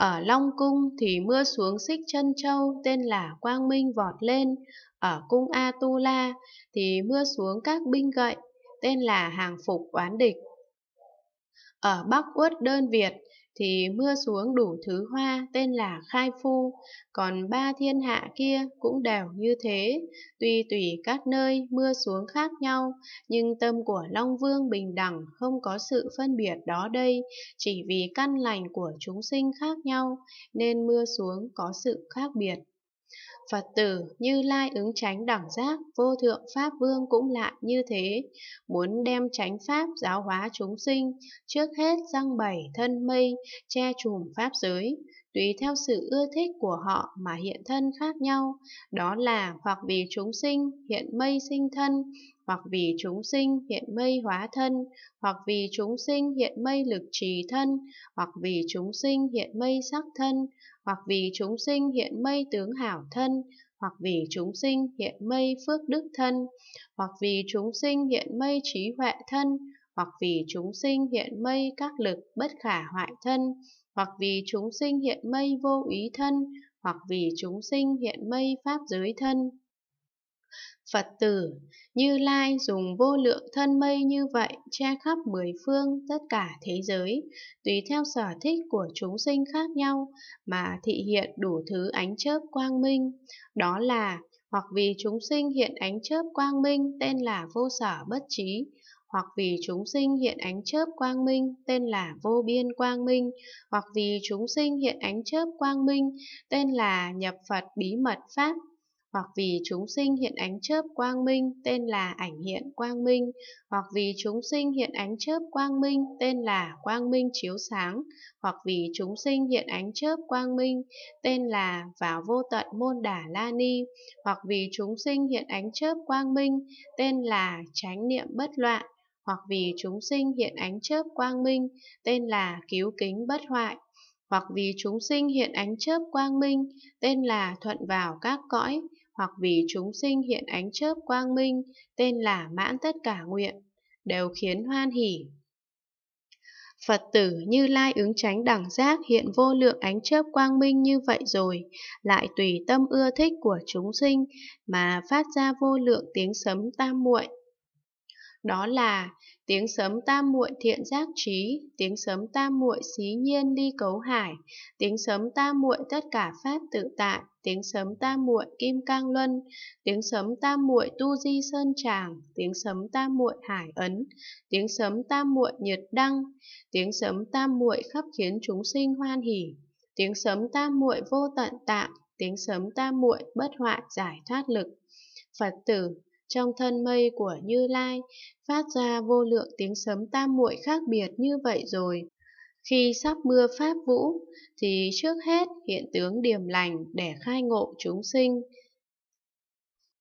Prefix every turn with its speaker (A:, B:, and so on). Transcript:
A: Ở Long Cung thì mưa xuống xích chân châu tên là Quang Minh vọt lên. Ở Cung A Tu La thì mưa xuống các binh gậy tên là Hàng Phục oán địch. Ở Bắc Uất đơn Việt thì mưa xuống đủ thứ hoa tên là khai phu, còn ba thiên hạ kia cũng đều như thế, tuy tùy các nơi mưa xuống khác nhau, nhưng tâm của Long Vương bình đẳng không có sự phân biệt đó đây, chỉ vì căn lành của chúng sinh khác nhau nên mưa xuống có sự khác biệt. Phật tử như lai ứng tránh đẳng giác, vô thượng Pháp Vương cũng lại như thế. Muốn đem tránh Pháp giáo hóa chúng sinh, trước hết răng bảy thân mây, che trùm Pháp giới, tùy theo sự ưa thích của họ mà hiện thân khác nhau, đó là hoặc vì chúng sinh hiện mây sinh thân, hoặc vì chúng sinh hiện mây hóa thân, hoặc vì chúng sinh hiện mây lực trì thân, hoặc vì chúng sinh hiện mây sắc thân, hoặc vì chúng sinh hiện mây tướng hảo thân, hoặc vì chúng sinh hiện mây phước đức thân, hoặc vì chúng sinh hiện mây trí huệ thân, hoặc vì chúng sinh hiện mây các lực bất khả hoại thân, hoặc vì chúng sinh hiện mây vô ý thân, hoặc vì chúng sinh hiện mây pháp giới thân. Phật tử, Như Lai dùng vô lượng thân mây như vậy che khắp mười phương tất cả thế giới, tùy theo sở thích của chúng sinh khác nhau mà thị hiện đủ thứ ánh chớp quang minh. Đó là hoặc vì chúng sinh hiện ánh chớp quang minh tên là vô sở bất trí, hoặc vì chúng sinh hiện ánh chớp quang minh tên là vô biên quang minh, hoặc vì chúng sinh hiện ánh chớp quang minh tên là nhập Phật bí mật pháp hoặc vì chúng sinh hiện ánh chớp quang minh tên là ảnh hiện quang minh, hoặc vì chúng sinh hiện ánh chớp quang minh tên là quang minh chiếu sáng, hoặc vì chúng sinh hiện ánh chớp quang minh tên là vào vô tận môn đà la ni, hoặc vì chúng sinh hiện ánh chớp quang minh tên là chánh niệm bất loạn, hoặc vì chúng sinh hiện ánh chớp quang minh tên là cứu kính bất hoại hoặc vì chúng sinh hiện ánh chớp quang minh, tên là thuận vào các cõi, hoặc vì chúng sinh hiện ánh chớp quang minh, tên là mãn tất cả nguyện, đều khiến hoan hỷ. Phật tử Như Lai ứng tránh đẳng giác hiện vô lượng ánh chớp quang minh như vậy rồi, lại tùy tâm ưa thích của chúng sinh mà phát ra vô lượng tiếng sấm tam muội đó là tiếng sớm tam muội thiện giác trí, tiếng sớm tam muội xí nhiên ly cấu hải, tiếng sớm tam muội tất cả pháp tự tại, tiếng sớm tam muội kim cang luân, tiếng sớm tam muội tu di sơn tràng, tiếng sớm tam muội hải ấn, tiếng sớm tam muội nhiệt đăng, tiếng sớm tam muội khắp khiến chúng sinh hoan hỉ, tiếng sớm tam muội vô tận tạng, tiếng sớm tam muội bất hoại giải thoát lực. Phật tử trong thân mây của Như Lai, phát ra vô lượng tiếng sấm tam muội khác biệt như vậy rồi. Khi sắp mưa pháp vũ, thì trước hết hiện tướng điềm lành để khai ngộ chúng sinh,